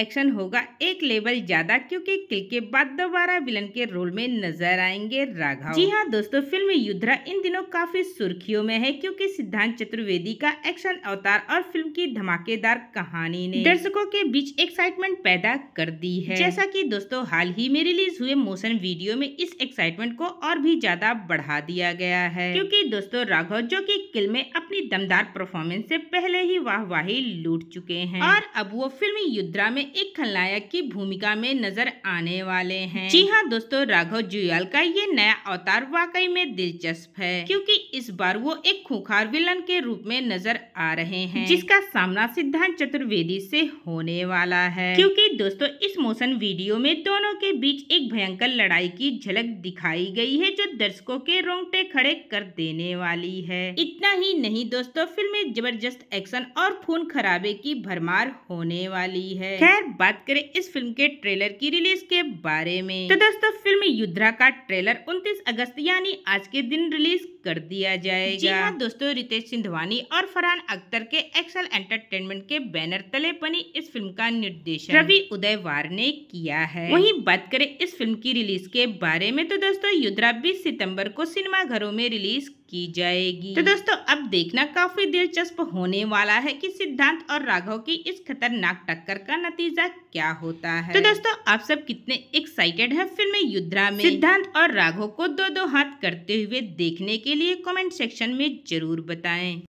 action होगा एक level ज्यादा क्योंकि किल के बाद दोबारा विलन के रोल में नजर आएंगे राघव जी हाँ दोस्तों फिल्म युद्धरा इन दिनों काफी सुर्खियों में है क्योंकि सिद्धांत चतुर्वेदी का एक्शन अवतार और फिल्म की धमाकेदार कहानी ने दर्शकों के बीच एक्साइटमेंट पैदा कर दी है जैसा की दोस्तों हाल ही में रिलीज हुए मोशन वीडियो में इस एक्साइटमेंट को और भी ज्यादा बढ़ा दिया गया है क्यूँकी दोस्तों राघव जो की किल में अपनी दमदार परफॉर्मेंस ऐसी पहले ही वाह लूट चुके हैं और अब वो फिल्म युद्धरा में एक खलनायक की भूमिका में नजर आने वाले हैं जी हाँ दोस्तों राघव जुयाल का ये नया अवतार वाकई में दिलचस्प है क्योंकि इस बार वो एक खुखार विलन के रूप में नजर आ रहे हैं जिसका सामना सिद्धांत चतुर्वेदी से होने वाला है क्योंकि दोस्तों इस मोशन वीडियो में दोनों के बीच एक भयंकर लड़ाई की झलक दिखाई गई है जो दर्शकों के रोंगटे खड़े कर देने वाली है इतना ही नहीं दोस्तों फिल्म में जबरदस्त एक्शन और खून खराबे की भरमार होने वाली है खैर बात करें इस फिल्म के ट्रेलर की रिलीज के बारे में तो दोस्तों फिल्म युद्धा का ट्रेलर 29 अगस्त यानी आज के दिन रिलीज कर दिया जाएगा जी हाँ दोस्तों रितेश सिंधवानी और फरहान अख्तर के एक्सल एंटरटेनमेंट के बैनर तले बनी इस फिल्म का निर्देशन रवि उदय वार ने किया है वहीं बात करें इस फिल्म की रिलीज के बारे में तो दोस्तों युद्रा बीस सितम्बर को सिनेमा घरों में रिलीज की जाएगी तो दोस्तों अब देखना काफी दिलचस्प होने वाला है कि सिद्धांत और राघव की इस खतरनाक टक्कर का नतीजा नतीजा क्या होता है तो दोस्तों आप सब कितने एक्साइटेड हैं फिल्म युद्धा में सिद्धांत और राघव को दो दो हाथ करते हुए देखने के लिए कमेंट सेक्शन में जरूर बताएं